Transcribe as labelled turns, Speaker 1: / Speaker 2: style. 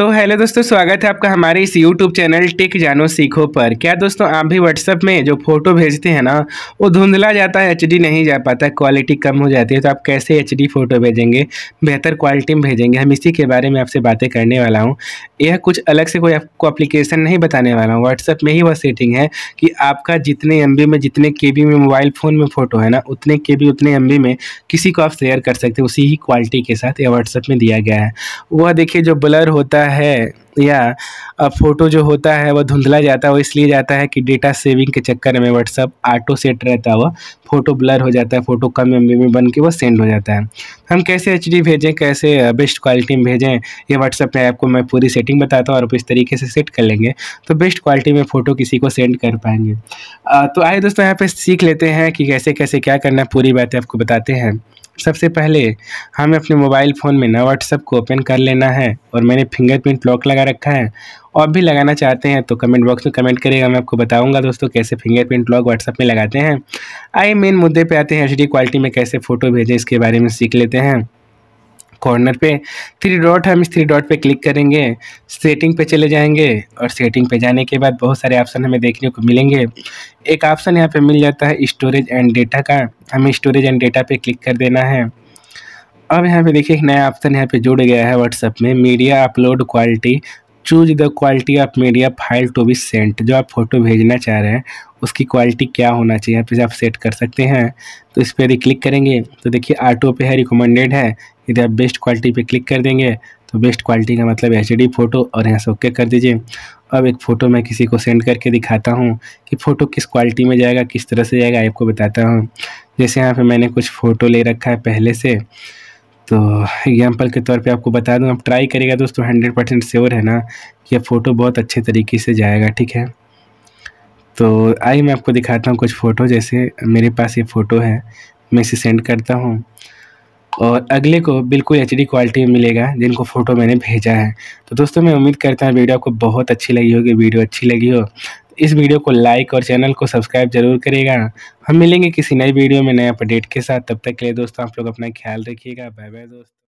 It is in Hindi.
Speaker 1: तो हेलो दोस्तों स्वागत है आपका हमारे इस यूट्यूब चैनल टिक जानो सीखो पर क्या दोस्तों आप भी व्हाट्सअप में जो फोटो भेजते हैं ना वो धुंधला जाता है एच नहीं जा पाता क्वालिटी कम हो जाती है तो आप कैसे एच फ़ोटो भेजेंगे बेहतर क्वालिटी में भेजेंगे हम इसी के बारे में आपसे बातें करने वाला हूँ यह कुछ अलग से कोई आपको अप्लीकेशन नहीं बताने वाला हूँ व्हाट्सअप में ही वह सेटिंग है कि आपका जितने एम में जितने के में मोबाइल फ़ोन में फ़ोटो है ना उतने के उतने एम में किसी को आप शेयर कर सकते हैं उसी ही क्वालिटी के साथ यह व्हाट्सअप में दिया गया है वह देखिए जो ब्लर होता है है या फ़ोटो जो होता है वह धुंधला जाता है वो इसलिए जाता है कि डेटा सेविंग के चक्कर में व्हाट्सअप ऑटो सेट रहता वह फ़ोटो ब्लर हो जाता है फ़ोटो कम एम में बन के वह सेंड हो जाता है हम कैसे एच भेजें कैसे बेस्ट क्वालिटी में भेजें ये व्हाट्सअप में आपको मैं पूरी सेटिंग बताता हूँ और आप इस तरीके से सेट कर लेंगे तो बेस्ट क्वालिटी में फ़ोटो किसी को सेंड कर पाएंगे तो आए दोस्तों यहाँ पर सीख लेते हैं कि कैसे कैसे क्या करना है पूरी बातें आपको बताते हैं सबसे पहले हमें अपने मोबाइल फ़ोन में ना व्हाट्सअप को ओपन कर लेना है और मैंने फिंगरप्रिंट लॉक लगा रखा है और भी लगाना चाहते हैं तो कमेंट बॉक्स में कमेंट करिएगा मैं आपको बताऊंगा दोस्तों कैसे फिंगरप्रिंट लॉक व्हाट्सअप में लगाते हैं आई मेन मुद्दे पे आते हैं एच क्वालिटी में कैसे फ़ोटो भेजें इसके बारे में सीख लेते हैं कॉर्नर पे थ्री डॉट हम इस थ्री डॉट पे क्लिक करेंगे सेटिंग पे चले जाएंगे और सेटिंग पे जाने के बाद बहुत सारे ऑप्शन हमें देखने को मिलेंगे एक ऑप्शन यहाँ पे मिल जाता है स्टोरेज एंड डेटा का हमें स्टोरेज एंड डेटा पे क्लिक कर देना है अब यहाँ पे देखिए एक नया ऑप्शन यहाँ पे जुड़ गया है व्हाट्सएप में media upload quality choose the quality of media file to be sent जो आप फोटो भेजना चाह रहे हैं उसकी क्वालिटी क्या होना चाहिए यहाँ पे आप सेट कर सकते हैं तो इस पर यदि क्लिक करेंगे तो देखिए ऑटो पे है रिकमेंडेड है यदि आप बेस्ट क्वालिटी पे क्लिक कर देंगे तो बेस्ट क्वालिटी का मतलब एच डी फ़ोटो और यहाँ से ओके कर दीजिए अब एक फ़ोटो मैं किसी को सेंड करके दिखाता हूँ कि फ़ोटो किस क्वालिटी में जाएगा किस तरह से जाएगा आपको बताता हूँ जैसे यहाँ पर मैंने कुछ फ़ोटो ले रखा है पहले से तो एग्जाम्पल के तौर पे आपको बता दूं आप ट्राई करिएगा दोस्तों हंड्रेड परसेंट श्योर है ना कि यह फ़ोटो बहुत अच्छे तरीके से जाएगा ठीक है तो आइए मैं आपको दिखाता हूँ कुछ फ़ोटो जैसे मेरे पास ये फ़ोटो है मैं इसे सेंड करता हूँ और अगले को बिल्कुल एच क्वालिटी में मिलेगा जिनको फ़ोटो मैंने भेजा है तो दोस्तों मैं उम्मीद करता हूँ वीडियो आपको बहुत अच्छी लगी होगी वीडियो अच्छी लगी हो इस वीडियो को लाइक और चैनल को सब्सक्राइब जरूर करेगा हम मिलेंगे किसी नई वीडियो में नए अपडेट के साथ तब तक के लिए दोस्तों आप लोग अपना ख्याल रखिएगा बाय बाय दोस्तों